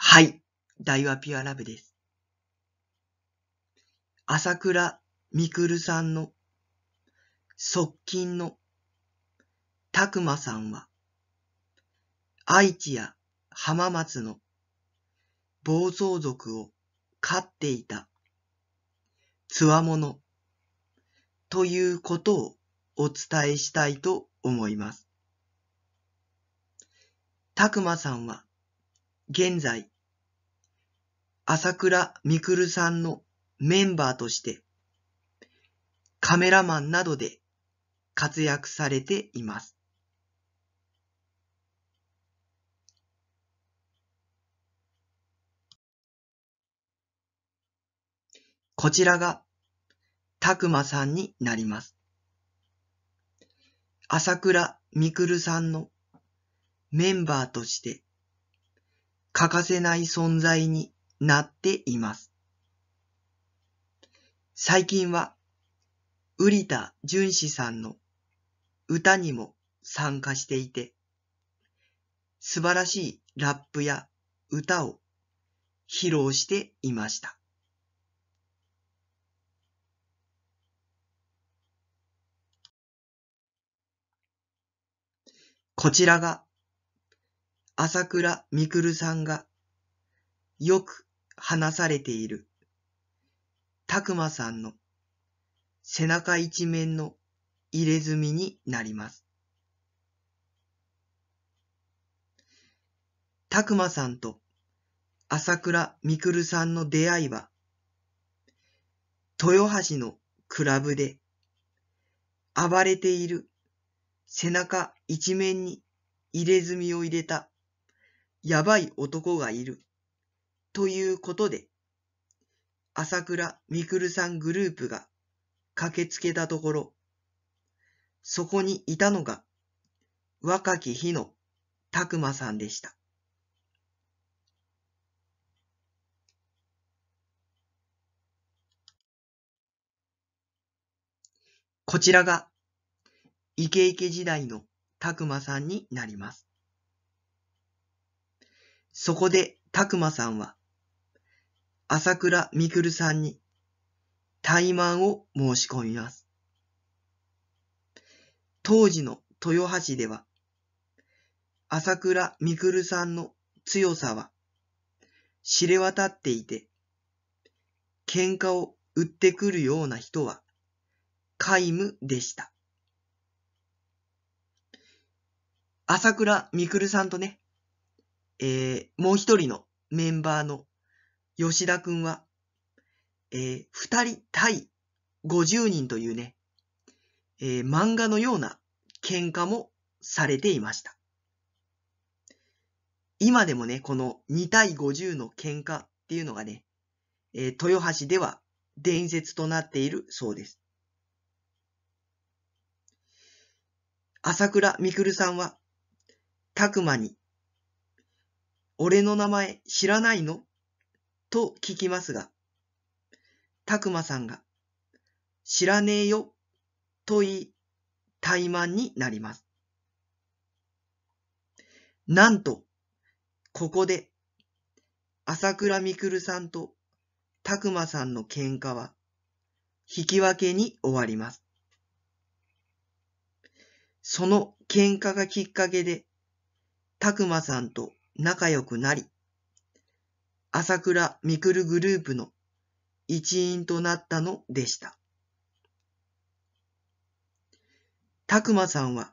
はい。大和ピュアラブです。朝倉みくるさんの側近のたくまさんは愛知や浜松の暴走族を飼っていたつわものということをお伝えしたいと思います。たくまさんは現在朝倉みくるさんのメンバーとして、カメラマンなどで活躍されています。こちらが、たくまさんになります。朝倉みくるさんのメンバーとして欠かせない存在になっています。最近は、じゅんしさんの歌にも参加していて、素晴らしいラップや歌を披露していました。こちらが朝倉みくるさんがよく話されている。たくまさんの背中一面の入れ墨になります。たくまさんと朝倉みくるさんの出会いは、豊橋のクラブで暴れている背中一面に入れ墨を入れたやばい男がいる。ということで、朝倉みくるさんグループが駆けつけたところ、そこにいたのが若き日の拓馬さんでした。こちらがイケイケ時代の拓馬さんになります。そこで拓馬さんは朝倉みくるさんに怠慢を申し込みます。当時の豊橋では、朝倉みくるさんの強さは知れ渡っていて、喧嘩を売ってくるような人は皆無でした。朝倉みくるさんとね、えー、もう一人のメンバーの吉田くんは、えー、人対五十人というね、えー、漫画のような喧嘩もされていました。今でもね、この二対五十の喧嘩っていうのがね、えー、豊橋では伝説となっているそうです。朝倉みくるさんは、たくまに、俺の名前知らないのと聞きますが、たくまさんが、知らねえよ、と言い、怠慢になります。なんと、ここで、朝倉みくるさんとたくまさんの喧嘩は、引き分けに終わります。その喧嘩がきっかけで、たくまさんと仲良くなり、朝倉未来グループの一員となったのでした。たくまさんは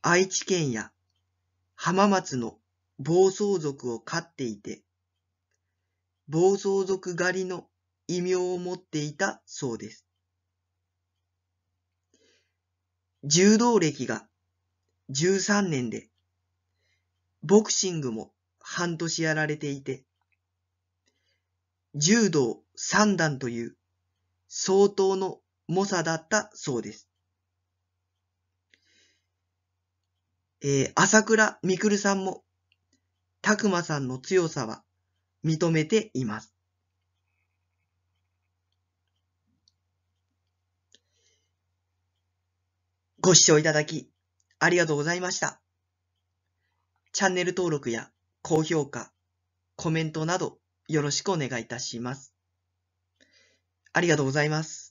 愛知県や浜松の暴走族を飼っていて、暴走族狩りの異名を持っていたそうです。柔道歴が13年で、ボクシングも半年やられていて、柔道三段という相当の猛者だったそうです。えー、朝倉みくるさんも、たくまさんの強さは認めています。ご視聴いただき、ありがとうございました。チャンネル登録や高評価、コメントなどよろしくお願いいたします。ありがとうございます。